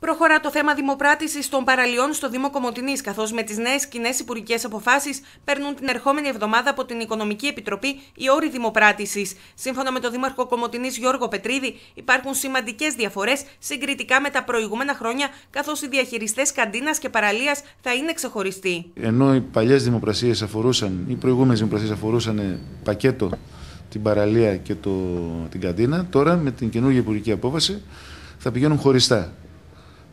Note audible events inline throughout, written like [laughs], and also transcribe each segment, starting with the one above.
Προχωρά το θέμα δημοπράτησης των παραλιών στο Δήμο Κομωτινής, καθώς με τις νέες κοινές υπουργικές αποφάσεις παίρνουν την ερχόμενη εβδομάδα από την Οικονομική Επιτροπή οι όροι δημοπράτησης. Σύμφωνα με τον Δήμαρχο Κομοτινή Γιώργο Πετρίδη, υπάρχουν σημαντικές διαφορές συγκριτικά με τα προηγούμενα χρόνια, καθώς οι διαχειριστές καντίνας και παραλίας θα είναι ξεχωριστοί. Ενώ οι παλιές δημοπρασίες αφορούσαν, οι προηγούμενες δημοπρασίες αφορούσαν πακέτο την παραλία και το, την καντίνα, τώρα με την καινούργια υπουργική απόφαση θα πηγαίνουν χωριστά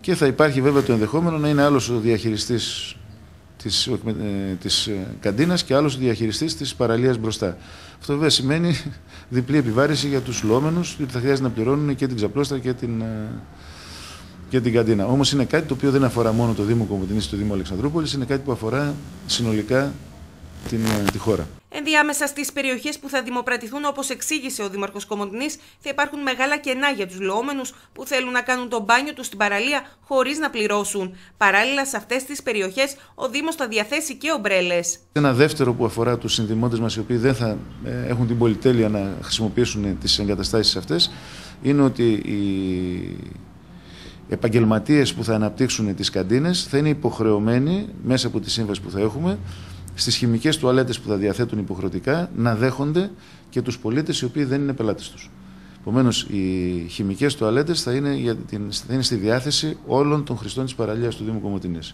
και θα υπάρχει βέβαια το ενδεχόμενο να είναι άλλος ο διαχειριστής της, ε, της ε, καντίνας και άλλος ο διαχειριστής της παραλίας μπροστά. Αυτό βέβαια σημαίνει [laughs] διπλή επιβάρηση για τους λόμενους, γιατί θα χρειάζεται να πληρώνουν και την ξαπλώστα και την, ε, και την καντίνα. Όμως είναι κάτι το οποίο δεν αφορά μόνο το Δήμο Κομποτινής και το Δήμο Αλεξανδρούπολης, είναι κάτι που αφορά συνολικά την, τη χώρα. Ενδιάμεσα στις περιοχές που θα δημοπρατηθούν, όπως εξήγησε ο Δήμαρχος Κομοντινής, θα υπάρχουν μεγάλα κενά για τους λοόμενου που θέλουν να κάνουν τον μπάνιο τους στην παραλία χωρίς να πληρώσουν. Παράλληλα, σε αυτές τις περιοχές ο Δήμος θα διαθέσει και ομπρέλες. Ένα δεύτερο που αφορά τους συνδημότες μας, οι οποίοι δεν θα ε, έχουν την πολυτέλεια να χρησιμοποιήσουν τις εγκαταστάσεις αυτές, είναι ότι οι επαγγελματίες που θα αναπτύξουν τις καντίνες θα είναι υποχρεωμένοι μέσα από τη σύμβαση που θα έχουμε στις χημικές τουαλέτες που θα διαθέτουν υποχρεωτικά να δέχονται και τους πολίτες οι οποίοι δεν είναι πελάτες τους. Επομένως, οι χημικές τουαλέτες θα, είναι για την, θα είναι στη διάθεση όλων των χρηστών της παραλίας του Δήμου Κομωτινής.